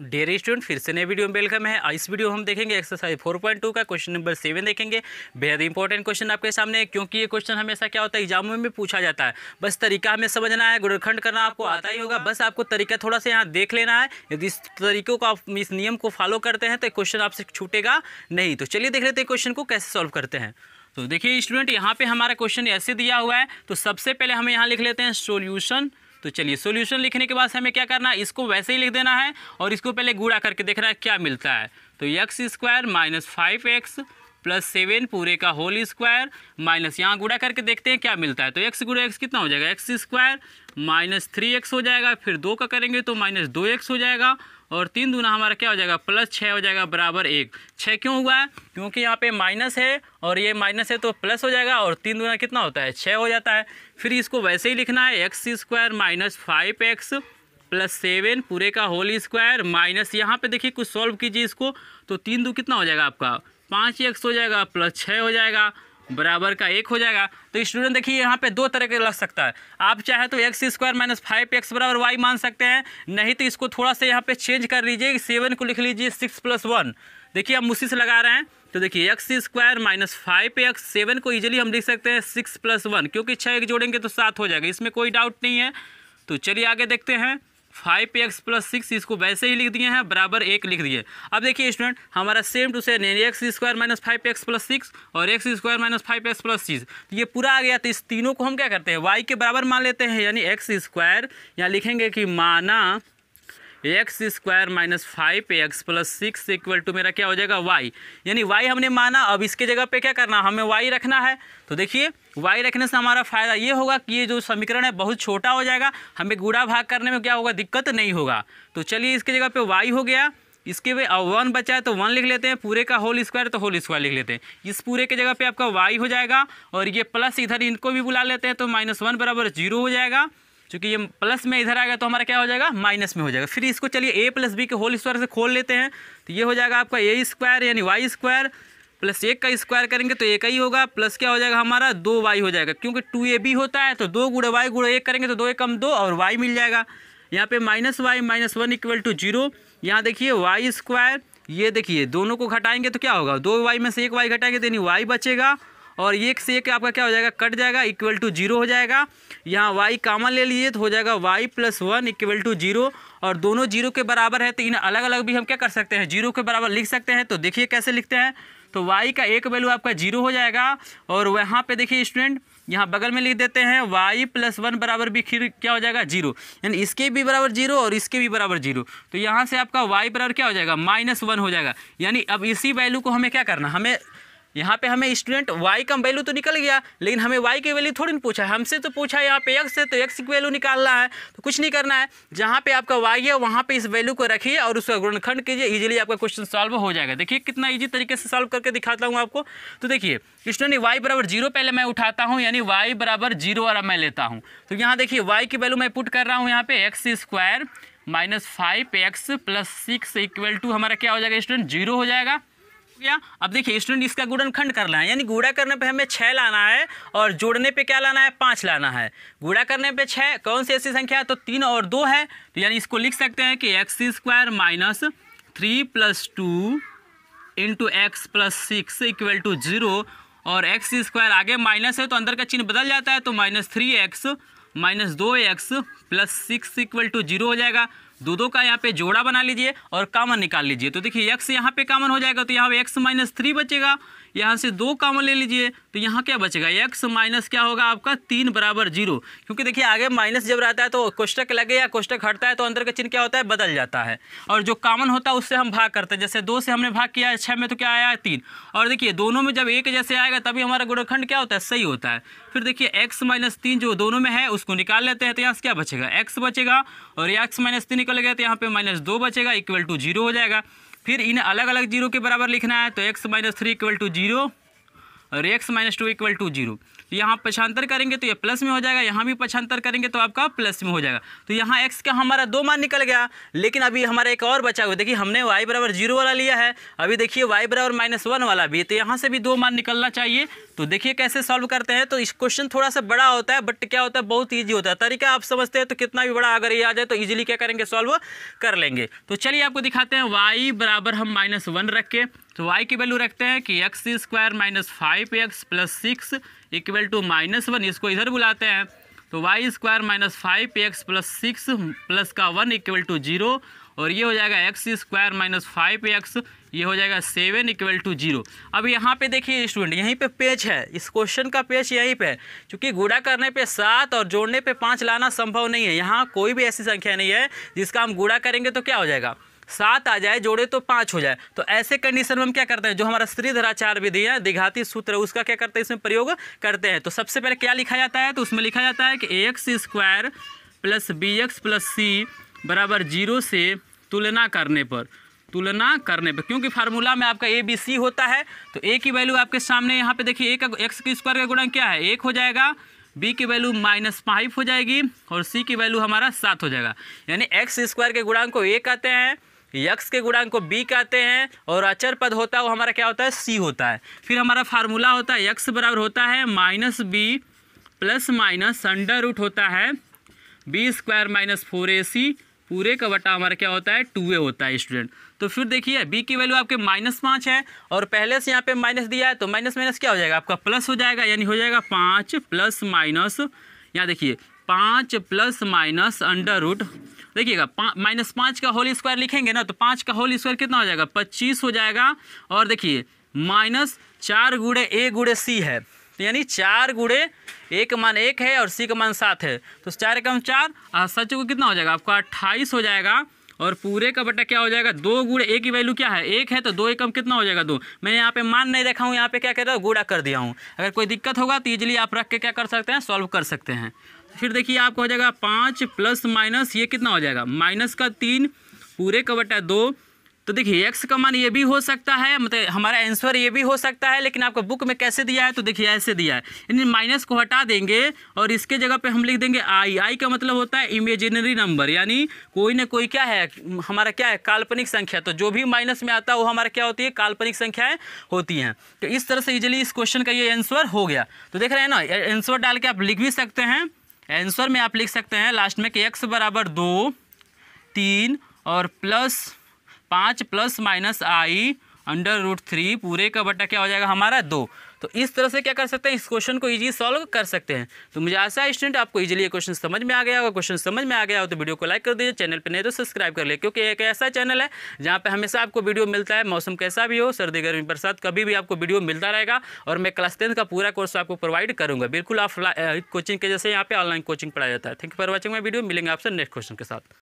dear student फिर से नए वीडियो में वेलकम है इस वीडियो हम देखेंगे एक्सरसाइज 4.2 का क्वेश्चन नंबर सेवन देखेंगे बेहद इंपॉर्टेंट क्वेश्चन आपके सामने है क्योंकि ये क्वेश्चन हमेशा क्या होता है एग्जाम में भी पूछा जाता है बस तरीका हमें समझना है गुणखंड करना आपको आता ही होगा बस आपको तरीका थोड़ा सा यहाँ देख लेना है यदि इस तरीकों को आप इस नियम को फॉलो करते हैं तो क्वेश्चन आपसे छूटेगा नहीं तो चलिए देख लेते हैं क्वेश्चन को कैसे सॉल्व करते हैं तो देखिए स्टूडेंट यहाँ पर हमारा क्वेश्चन ऐसे दिया हुआ है तो सबसे पहले हम यहाँ लिख लेते हैं सोल्यूशन तो चलिए सोल्यूशन लिखने के बाद हमें क्या करना है इसको वैसे ही लिख देना है और इसको पहले गुड़ा करके देखना है क्या मिलता है तो x square minus five x plus seven पूरे का होल स्क्वायर माइनस यहाँ गुड़ा करके देखते हैं क्या मिलता है तो एक्स गुड़ा एक्स कितना हो जाएगा x square minus three x हो जाएगा फिर दो का करेंगे तो माइनस दो एक्स हो जाएगा और तीन दूना हमारा क्या हो जाएगा प्लस छः हो जाएगा बराबर एक छः क्यों हुआ है क्योंकि यहाँ पे माइनस है और ये माइनस है तो प्लस हो जाएगा और तीन दूना कितना होता है छः हो जाता है फिर इसको वैसे ही लिखना है x square minus five x plus seven पूरे का होल स्क्वायर माइनस यहाँ पे देखिए कुछ सॉल्व कीजिए इसको तो तीन दो कितना हो जाएगा आपका पाँच एक्स हो जाएगा प्लस छः हो जाएगा बराबर का एक हो जाएगा तो स्टूडेंट देखिए यहाँ पे दो तरह के लग सकता है आप चाहे तो x square minus five x बराबर वाई मान सकते हैं नहीं तो इसको थोड़ा सा यहाँ पे चेंज कर लीजिए सेवन को लिख लीजिए सिक्स प्लस वन देखिए हम उसी से लगा रहे हैं तो देखिए x square minus five x seven को ईजिली हम लिख सकते हैं सिक्स प्लस वन क्योंकि छः एक जोड़ेंगे तो सात हो जाएगा इसमें कोई डाउट नहीं है तो चलिए आगे देखते हैं फाइव एक्स प्लस सिक्स इसको वैसे ही लिख दिए हैं बराबर एक लिख दिए अब देखिए स्टूडेंट हमारा सेम टू सेम यानी x square minus five x plus six और x square minus five x plus six तो ये पूरा आ गया तो इस तीनों को हम क्या करते हैं वाई के बराबर मान लेते हैं यानी एक्स स्क्वायर यहाँ लिखेंगे कि माना x square minus five x plus six equal to मेरा क्या हो जाएगा वाई यानी वाई हमने माना अब इसके जगह पे क्या करना हमें वाई रखना है तो देखिए वाई रखने से हमारा फायदा ये होगा कि ये जो समीकरण है बहुत छोटा हो जाएगा हमें गुड़ा भाग करने में क्या होगा दिक्कत नहीं होगा तो चलिए इसके जगह पर वाई हो गया इसके वे वन बचा है तो वन लिख लेते हैं पूरे का होल स्क्वायर तो होल स्क्वायर लिख लेते हैं इस पूरे के जगह पे आपका वाई हो जाएगा और ये प्लस इधर इनको भी बुला लेते हैं तो माइनस वन बराबर जीरो हो जाएगा चूँकि ये प्लस में इधर आएगा तो हमारा क्या हो जाएगा माइनस में हो जाएगा फिर इसको चलिए ए प्लस बी के होल स्क्वायर से खोल लेते हैं तो ये हो जाएगा आपका ए स्क्वायर यानी वाई स्क्वायर प्लस एक का स्क्वायर करेंगे तो एक ही होगा प्लस क्या हो जाएगा हमारा दो वाई हो जाएगा क्योंकि टू ए बी होता है तो दो गुड़े वाई गुड़े एक करेंगे तो दो एक कम दो और वाई मिल जाएगा यहाँ पे minus y minus one equal to zero यहाँ देखिए वाई स्क्वायर ये देखिए दोनों को घटाएंगे तो क्या होगा दो वाई में से एक वाई घटाएंगे तो यानी वाई बचेगा और ये से एक आपका क्या हो जाएगा कट जाएगा इक्वल टू जीरो हो जाएगा यहाँ वाई कामन ले लीजिए तो हो जाएगा y plus one equal to zero और दोनों जीरो के बराबर है तो इन अलग अलग भी हम क्या कर सकते हैं जीरो के बराबर लिख सकते हैं तो देखिए कैसे लिखते हैं तो वाई का एक वैल्यू आपका जीरो हो जाएगा और वहाँ पर देखिए स्टूडेंट यहाँ बगल में लिख देते हैं वाई प्लस वन बराबर भी फिर क्या हो जाएगा जीरो यानी इसके भी बराबर जीरो और इसके भी बराबर जीरो तो यहाँ से आपका वाई बराबर क्या हो जाएगा माइनस वन हो जाएगा यानी अब इसी वैल्यू को हमें क्या करना हमें यहाँ पे हमें स्टूडेंट y का वैल्यू तो निकल गया लेकिन हमें y की वैल्यू थोड़ी ना पूछा है हमसे तो पूछा है यहाँ पे x से तो x की वैल्यू निकालना है तो कुछ नहीं करना है जहाँ पे आपका y है वहाँ पे इस वैल्यू को रखिए और उसका गुणखंड कीजिए इजीली आपका क्वेश्चन सॉल्व हो जाएगा देखिए कितना ईजी तरीके से सॉल्व करके दिखाता हूँ आपको तो देखिए स्टूडेंट वाई बराबर जीरो पहले मैं उठाता हूँ यानी वाई बराबर जीरो और मैं लेता हूँ तो यहाँ देखिए वाई की वैल्यू मैं पुट कर रहा हूँ यहाँ पे x square minus five x plus six equal to हमारा क्या हो जाएगा स्टूडेंट जीरो हो जाएगा किया अब देखिए स्टूडेंट इसका गुणनखंड करना है यानी गुड़ा करने पे हमें छः लाना है और जोड़ने पे क्या लाना है पाँच लाना है गुड़ा करने पे छः कौन सी ऐसी संख्या है तो तीन और दो है तो यानी इसको लिख सकते हैं कि x square minus three plus two into x plus six equal to zero और एक्स स्क्वायर आगे माइनस है तो अंदर का चिन्ह बदल जाता है तो माइनस थ्री एक्स माइनस दो x plus six equal to zero हो जाएगा दो दो का यहाँ पे जोड़ा बना लीजिए और कामन निकाल लीजिए तो देखिए एक्स यहाँ पे कामन हो जाएगा तो यहाँ पे एक्स माइनस थ्री बचेगा यहाँ से दो कामन ले लीजिए तो यहाँ क्या बचेगा एक्स माइनस क्या होगा आपका तीन बराबर जीरो क्योंकि देखिए आगे माइनस जब रहता है तो कोष्टक लगे या कोष्टक हटता है तो अंदर का चिन्ह क्या होता है बदल जाता है और जो कामन होता है उससे हम भाग करते हैं जैसे दो से हमने भाग किया है छः में तो क्या आया है तीन और देखिए दोनों में जब एक जैसे आएगा तभी हमारा गुणखंड क्या होता है सही होता है फिर देखिए एक्स माइनस तीन जो दोनों में है उसको निकाल लेते हैं तो यहाँ से क्या बचेगा एक्स बचेगा और एक्स माइनस तीन निकल गया तो यहाँ पे माइनस दो बचेगा इक्वल टू जीरो हो जाएगा फिर इन अलग अलग जीरो के बराबर लिखना है तो x minus three equal to zero और x minus two equal to zero तो यहाँ पछांतर करेंगे तो ये प्लस में हो जाएगा यहाँ भी पछांतर करेंगे तो आपका प्लस में हो जाएगा तो यहाँ एक्स का हमारा दो मान निकल गया लेकिन अभी हमारा एक और बचा हुआ देखिए हमने वाई बराबर जीरो वाला लिया है अभी देखिए वाई बराबर माइनस वन वाला भी तो यहाँ से भी दो मान निकलना चाहिए तो देखिए कैसे सॉल्व करते हैं तो इस क्वेश्चन थोड़ा सा बड़ा होता है बट क्या होता है बहुत ईजी होता है तरीका आप समझते हैं तो कितना भी बड़ा अगर ये आ जाए तो ईजिली क्या करेंगे सॉल्व कर लेंगे तो चलिए आपको दिखाते हैं वाई बराबर हम माइनस वन रख के तो वाई की वैल्यू रखते हैं कि x square minus five x plus six equal to minus one इसको इधर बुलाते हैं तो y square minus five x plus six plus का वन इक्वल टू जीरो और ये हो जाएगा x square minus five x ये हो जाएगा सेवन इक्वल टू जीरो अब यहाँ पे देखिए स्टूडेंट यहीं पे पेज है इस क्वेश्चन का पेज यहीं पे है क्योंकि गुड़ा करने पे सात और जोड़ने पे पाँच लाना संभव नहीं है यहाँ कोई भी ऐसी संख्या नहीं है जिसका हम गुड़ा करेंगे तो क्या हो जाएगा सात आ जाए जोड़े तो पाँच हो जाए तो ऐसे कंडीशन में हम क्या करते हैं जो हमारा श्रीधराचार विधि है दिघाती सूत्र उसका क्या करते हैं इसमें प्रयोग करते हैं तो सबसे पहले क्या लिखा जाता है तो उसमें लिखा जाता है कि a x square plus b x plus c बराबर जीरो से तुलना करने पर तुलना करने पर क्योंकि फार्मूला में आपका ए बी सी होता है तो ए की वैल्यू आपके सामने यहाँ पे देखिए एक का एक्स की स्क्वायर का गुणांक क्या है एक हो जाएगा बी की वैल्यू माइनस फाइव हो जाएगी और सी की वैल्यू हमारा सात हो जाएगा यानी एक्स स्क्वायर के गुणांक को ए कहते हैं यक्स के गुणांक को बी कहते हैं और अचर पद होता है वो हमारा क्या होता है सी होता है फिर हमारा फार्मूला होता है यक्स बराबर होता है minus b plus minus under root होता है b square minus four a c पूरे का बटा हमारा क्या होता है टू ए होता है स्टूडेंट तो फिर देखिए बी की वैल्यू आपके माइनस पाँच है और पहले से यहाँ पे माइनस दिया है तो माइनस माइनस क्या हो जाएगा आपका प्लस हो जाएगा यानी हो जाएगा पाँच प्लस माइनस यहाँ देखिए पाँच प्लस माइनस अंडर रूट देखिएगा पाँच माइनस पाँच का होल स्क्वायर लिखेंगे ना तो पाँच का होल स्क्वायर कितना हो जाएगा पच्चीस हो जाएगा और देखिए माइनस चार गुड़े ए गुड़े सी है तो यानी चार गुड़े ए का मान एक है और सी का मान सात है तो चार एक चार सच को कितना हो जाएगा आपका अट्ठाईस हो जाएगा और पूरे का बटा क्या हो जाएगा दो गुड़े ए की वैल्यू क्या है एक है तो दो एकम कितना हो जाएगा दो मैंने यहाँ पे मान नहीं रखा हूँ यहाँ पे क्या कर रहा हूँ गुड़ा कर दिया हूँ अगर कोई दिक्कत होगा तो ईजिली आप रख के क्या कर सकते हैं सॉल्व कर सकते हैं फिर देखिए आपका हो जाएगा पाँच प्लस माइनस ये कितना हो जाएगा माइनस का तीन पूरे का बटा दो तो देखिए एक्स का मान ये भी हो सकता है मतलब हमारा आंसर ये भी हो सकता है लेकिन आपका बुक में कैसे दिया है तो देखिए ऐसे दिया है यानी माइनस को हटा देंगे और इसके जगह पे हम लिख देंगे आई आई का मतलब होता है इमेजिनरी नंबर यानी कोई ना कोई क्या है हमारा क्या है काल्पनिक संख्या तो जो भी माइनस में आता है वो हमारा क्या होती है काल्पनिक संख्याएँ होती हैं तो इस तरह से इजिली इस क्वेश्चन का ये आंसर हो गया तो देख रहे हैं ना आंसर डाल के आप लिख भी सकते हैं आंसर में आप लिख सकते हैं लास्ट में कि एक्स बराबर दो तीन और प्लस पाँच plus minus i under root three पूरे का बटा क्या हो जाएगा हमारा दो तो इस तरह से क्या कर सकते हैं इस क्वेश्चन को इजी सॉल्व कर सकते हैं तो मुझे आशा है स्टूडेंट आपको इजीली ये क्वेश्चन समझ में आ गया होगा क्वेश्चन समझ में आ गया हो तो वीडियो को लाइक कर दीजिए चैनल पर नहीं तो सब्सक्राइब कर ले क्योंकि एक ऐसा चैनल है जहाँ पर हमेशा आपको वीडियो मिलता है मौसम कैसा भी हो सर्दी गर्मी बरसात कभी भी आपको वीडियो मिलता रहेगा और मैं क्लास टेंथ का पूरा कोर्स आपको प्रोवाइड करूँगा बिल्कुल ऑफलाइन कोचिंग के जैसे यहाँ पे ऑनलाइन कोचिंग पढ़ाया जाता है thank you for watching my video मिलेंगे आपसे नेक्स्ट क्वेश्चन के साथ